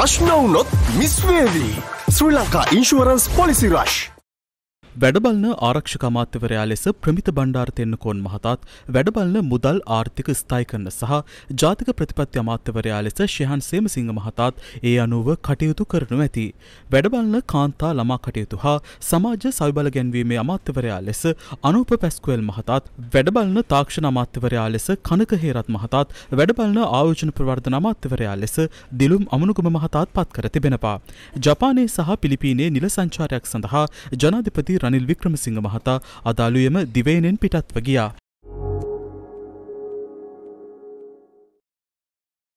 ප්‍රශ්න වුනොත් මිස්වේවී ශ්‍රී ලංකා ඉන්ශුවරන්ස් පොලිසි රශ්. වැඩබලන ආරක්ෂක අමාත්‍යවරයා ලෙස ප්‍රමිත බණ්ඩාර තෙන්නකෝන් මහතාත් වැඩබලන මුදල් ආර්ථික ස්ථායි කරන සහ ජාතික ප්‍රතිපත්ති අමාත්‍යවරයා ලෙස ශයහන් සේමසිංහ මහතාත් ඒ අනුව කටයුතු කරනු ඇති. වැඩබලන කාන්තා ළමා කටයුතු හා සමාජ සවිබල ගැන්වීමේ අමාත්‍යවරයා ලෙස අනූප පැස්කුවල් මහතාත් වැඩබලන තාක්ෂණ අමාත්‍යවරයා ලෙස කනක හේරත් මහතාත් වැඩබලන ආයෝජන ප්‍රවර්ධන අමාත්‍යවරයා ලෙස දිලුම් අමනුගම මහතාත් පත් කර තිබෙනවා. ජපානයේ සහ පිලිපීනේ නිල සංචාරයක් සඳහා ජනාධිපති රනිල් වික්‍රමසිංහ මහතා අදාළුයම දිවයිනෙන් පිටත්ව ගියා.